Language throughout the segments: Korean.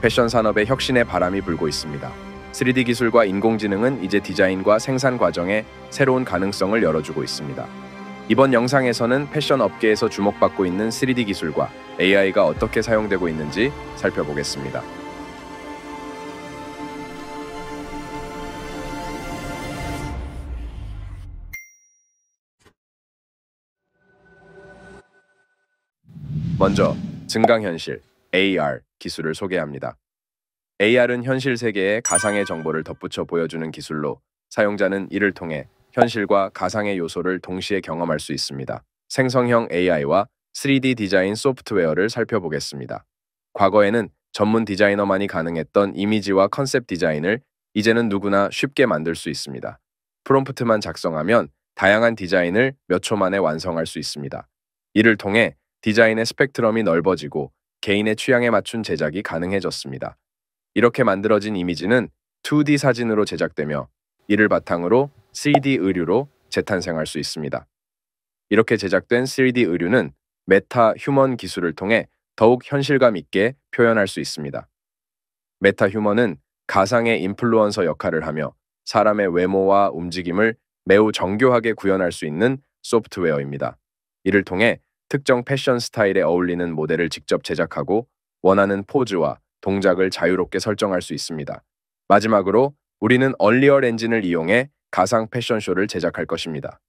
패션 산업의 혁신의 바람이 불고 있습니다. 3D 기술과 인공지능은 이제 디자인과 생산 과정에 새로운 가능성을 열어주고 있습니다. 이번 영상에서는 패션 업계에서 주목받고 있는 3D 기술과 AI가 어떻게 사용되고 있는지 살펴보겠습니다. 먼저 증강현실 AR 기술을 소개합니다. AR은 현실 세계에 가상의 정보를 덧붙여 보여주는 기술로 사용자는 이를 통해 현실과 가상의 요소를 동시에 경험할 수 있습니다. 생성형 AI와 3D 디자인 소프트웨어를 살펴보겠습니다. 과거에는 전문 디자이너만이 가능했던 이미지와 컨셉 디자인을 이제는 누구나 쉽게 만들 수 있습니다. 프롬프트만 작성하면 다양한 디자인을 몇 초 만에 완성할 수 있습니다. 이를 통해 디자인의 스펙트럼이 넓어지고 개인의 취향에 맞춘 제작이 가능해졌습니다. 이렇게 만들어진 이미지는 2D 사진으로 제작되며 이를 바탕으로 3D 의류로 재탄생할 수 있습니다. 이렇게 제작된 3D 의류는 메타 휴먼 기술을 통해 더욱 현실감 있게 표현할 수 있습니다. 메타 휴먼은 가상의 인플루언서 역할을 하며 사람의 외모와 움직임을 매우 정교하게 구현할 수 있는 소프트웨어입니다. 이를 통해 특정 패션 스타일에 어울리는 모델을 직접 제작하고 원하는 포즈와 동작을 자유롭게 설정할 수 있습니다. 마지막으로 우리는 얼리얼 엔진을 이용해 가상 패션쇼를 제작할 것입니다.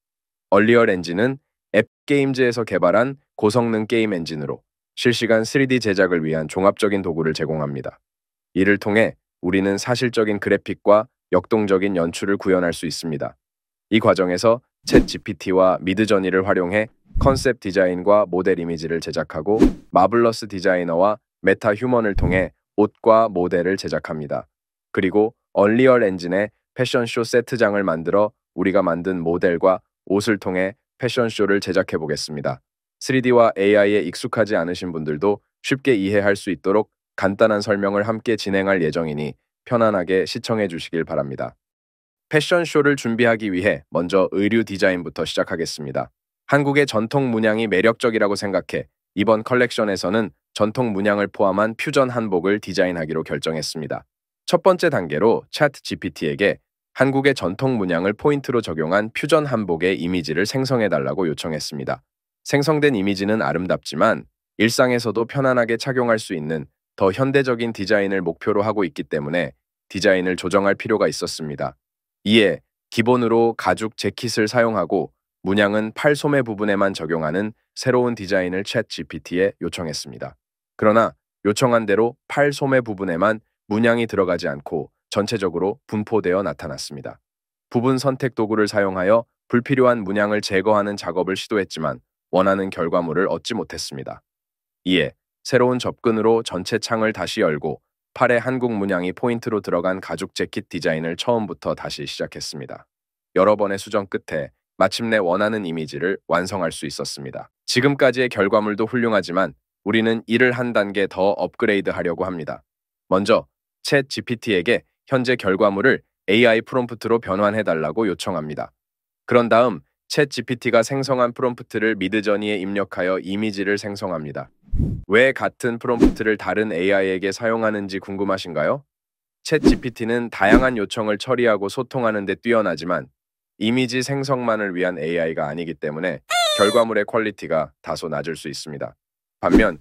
얼리얼 엔진은 앱게임즈에서 개발한 고성능 게임 엔진으로 실시간 3D 제작을 위한 종합적인 도구를 제공합니다. 이를 통해 우리는 사실적인 그래픽과 역동적인 연출을 구현할 수 있습니다. 이 과정에서 챗 GPT와 미드저니를 활용해 컨셉 디자인과 모델 이미지를 제작하고 마블러스 디자이너와 메타 휴먼을 통해 옷과 모델을 제작합니다. 그리고 얼리얼 엔진의 패션쇼 세트장을 만들어 우리가 만든 모델과 옷을 통해 패션쇼를 제작해 보겠습니다. 3D와 AI에 익숙하지 않으신 분들도 쉽게 이해할 수 있도록 간단한 설명을 함께 진행할 예정이니 편안하게 시청해 주시길 바랍니다. 패션쇼를 준비하기 위해 먼저 의류 디자인부터 시작하겠습니다. 한국의 전통 문양이 매력적이라고 생각해 이번 컬렉션에서는 전통 문양을 포함한 퓨전 한복을 디자인하기로 결정했습니다. 첫 번째 단계로 차트 GPT에게 한국의 전통 문양을 포인트로 적용한 퓨전 한복의 이미지를 생성해달라고 요청했습니다. 생성된 이미지는 아름답지만 일상에서도 편안하게 착용할 수 있는 더 현대적인 디자인을 목표로 하고 있기 때문에 디자인을 조정할 필요가 있었습니다. 이에 기본으로 가죽 재킷을 사용하고 문양은 팔 소매 부분에만 적용하는 새로운 디자인을 챗 GPT에 요청했습니다. 그러나 요청한 대로 팔 소매 부분에만 문양이 들어가지 않고 전체적으로 분포되어 나타났습니다. 부분 선택 도구를 사용하여 불필요한 문양을 제거하는 작업을 시도했지만 원하는 결과물을 얻지 못했습니다. 이에 새로운 접근으로 전체 창을 다시 열고 팔에 한국 문양이 포인트로 들어간 가죽 재킷 디자인을 처음부터 다시 시작했습니다. 여러 번의 수정 끝에 마침내 원하는 이미지를 완성할 수 있었습니다. 지금까지의 결과물도 훌륭하지만 우리는 이를 한 단계 더 업그레이드 하려고 합니다. 먼저 챗 GPT에게 현재 결과물을 AI 프롬프트로 변환해달라고 요청합니다. 그런 다음 챗 GPT가 생성한 프롬프트를 미드저니에 입력하여 이미지를 생성합니다. 왜 같은 프롬프트를 다른 AI에게 사용하는지 궁금하신가요? 챗 GPT는 다양한 요청을 처리하고 소통하는 데 뛰어나지만 이미지 생성만을 위한 AI가 아니기 때문에 결과물의 퀄리티가 다소 낮을 수 있습니다. 반면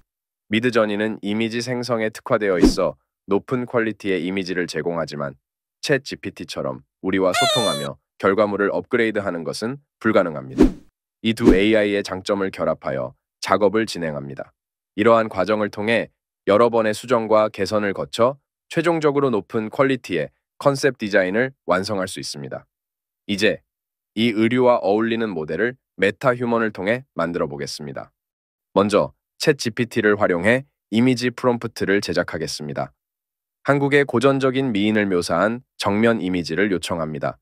미드저니는 이미지 생성에 특화되어 있어 높은 퀄리티의 이미지를 제공하지만 챗 GPT처럼 우리와 소통하며 결과물을 업그레이드하는 것은 불가능합니다. 이 두 AI의 장점을 결합하여 작업을 진행합니다. 이러한 과정을 통해 여러 번의 수정과 개선을 거쳐 최종적으로 높은 퀄리티의 컨셉 디자인을 완성할 수 있습니다. 이제 이 의류와 어울리는 모델을 메타 휴먼을 통해 만들어 보겠습니다. 먼저 챗 GPT를 활용해 이미지 프롬프트를 제작하겠습니다. 한국의 고전적인 미인을 묘사한 정면 이미지를 요청합니다.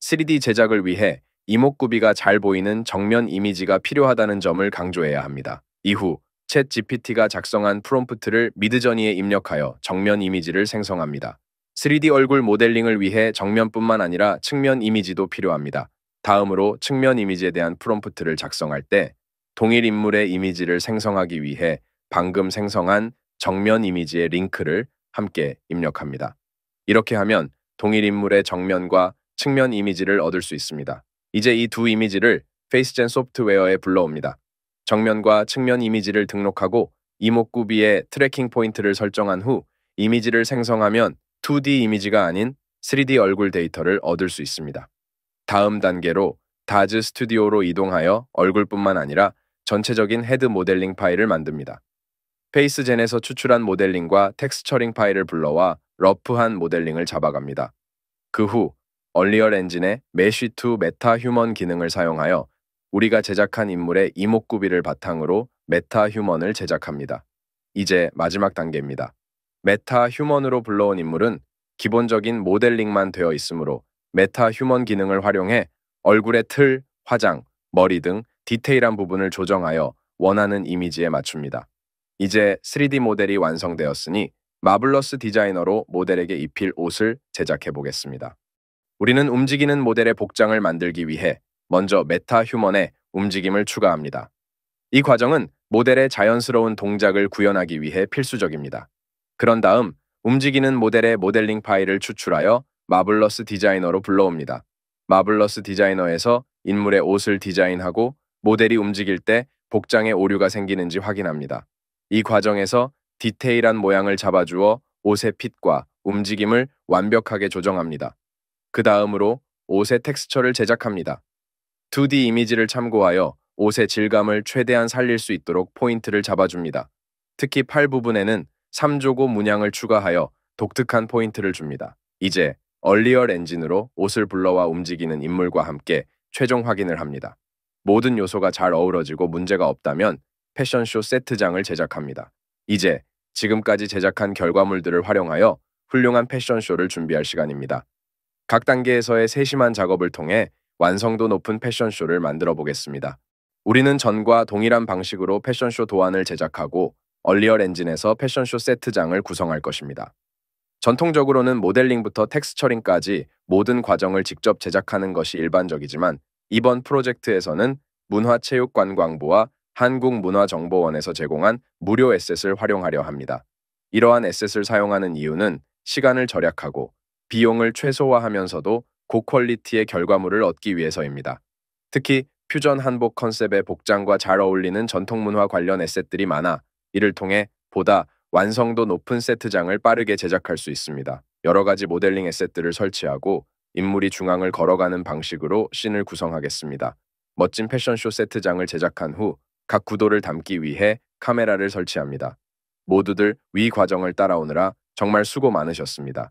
3D 제작을 위해 이목구비가 잘 보이는 정면 이미지가 필요하다는 점을 강조해야 합니다. 이후 챗 GPT가 작성한 프롬프트를 미드저니에 입력하여 정면 이미지를 생성합니다. 3D 얼굴 모델링을 위해 정면뿐만 아니라 측면 이미지도 필요합니다. 다음으로 측면 이미지에 대한 프롬프트를 작성할 때 동일 인물의 이미지를 생성하기 위해 방금 생성한 정면 이미지의 링크를 함께 입력합니다. 이렇게 하면 동일 인물의 정면과 측면 이미지를 얻을 수 있습니다. 이제 이 두 이미지를 페이스젠 소프트웨어에 불러옵니다. 정면과 측면 이미지를 등록하고 이목구비에 트래킹 포인트를 설정한 후 이미지를 생성하면 2D 이미지가 아닌 3D 얼굴 데이터를 얻을 수 있습니다. 다음 단계로 다즈 스튜디오로 이동하여 얼굴뿐만 아니라 전체적인 헤드 모델링 파일을 만듭니다. 페이스젠에서 추출한 모델링과 텍스처링 파일을 불러와 러프한 모델링을 잡아갑니다. 그 후 얼리얼 엔진의 메쉬2 메타 휴먼 기능을 사용하여 우리가 제작한 인물의 이목구비를 바탕으로 메타 휴먼을 제작합니다. 이제 마지막 단계입니다. 메타 휴먼으로 불러온 인물은 기본적인 모델링만 되어 있으므로 메타 휴먼 기능을 활용해 얼굴의 틀, 화장, 머리 등 디테일한 부분을 조정하여 원하는 이미지에 맞춥니다. 이제 3D 모델이 완성되었으니 마블러스 디자이너로 모델에게 입힐 옷을 제작해 보겠습니다. 우리는 움직이는 모델의 복장을 만들기 위해 먼저 메타 휴먼의 움직임을 추가합니다. 이 과정은 모델의 자연스러운 동작을 구현하기 위해 필수적입니다. 그런 다음 움직이는 모델의 모델링 파일을 추출하여 마블러스 디자이너로 불러옵니다. 마블러스 디자이너에서 인물의 옷을 디자인하고 모델이 움직일 때 복장에 오류가 생기는지 확인합니다. 이 과정에서 디테일한 모양을 잡아주어 옷의 핏과 움직임을 완벽하게 조정합니다. 그 다음으로 옷의 텍스처를 제작합니다. 2D 이미지를 참고하여 옷의 질감을 최대한 살릴 수 있도록 포인트를 잡아줍니다. 특히 팔 부분에는 3조고 문양을 추가하여 독특한 포인트를 줍니다. 이제 얼리얼 엔진으로 옷을 불러와 움직이는 인물과 함께 최종 확인을 합니다. 모든 요소가 잘 어우러지고 문제가 없다면 패션쇼 세트장을 제작합니다. 이제 지금까지 제작한 결과물들을 활용하여 훌륭한 패션쇼를 준비할 시간입니다. 각 단계에서의 세심한 작업을 통해 완성도 높은 패션쇼를 만들어 보겠습니다. 우리는 전과 동일한 방식으로 패션쇼 도안을 제작하고 얼리얼 엔진에서 패션쇼 세트장을 구성할 것입니다. 전통적으로는 모델링부터 텍스처링까지 모든 과정을 직접 제작하는 것이 일반적이지만 이번 프로젝트에서는 문화체육관광부와 한국문화정보원에서 제공한 무료 에셋을 활용하려 합니다. 이러한 에셋을 사용하는 이유는 시간을 절약하고 비용을 최소화하면서도 고퀄리티의 결과물을 얻기 위해서입니다. 특히 퓨전 한복 컨셉의 복장과 잘 어울리는 전통문화 관련 에셋들이 많아 이를 통해 보다 완성도 높은 세트장을 빠르게 제작할 수 있습니다. 여러 가지 모델링 에 세트를 설치하고 인물이 중앙을 걸어가는 방식으로 씬을 구성하겠습니다. 멋진 패션쇼 세트장을 제작한 후 각 구도를 담기 위해 카메라를 설치합니다. 모두들 위 과정을 따라오느라 정말 수고 많으셨습니다.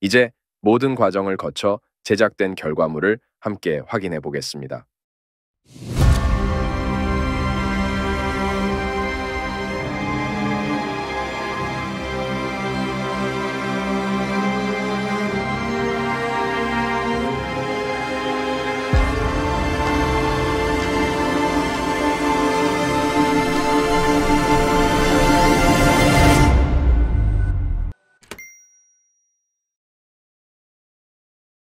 이제 모든 과정을 거쳐 제작된 결과물을 함께 확인해 보겠습니다.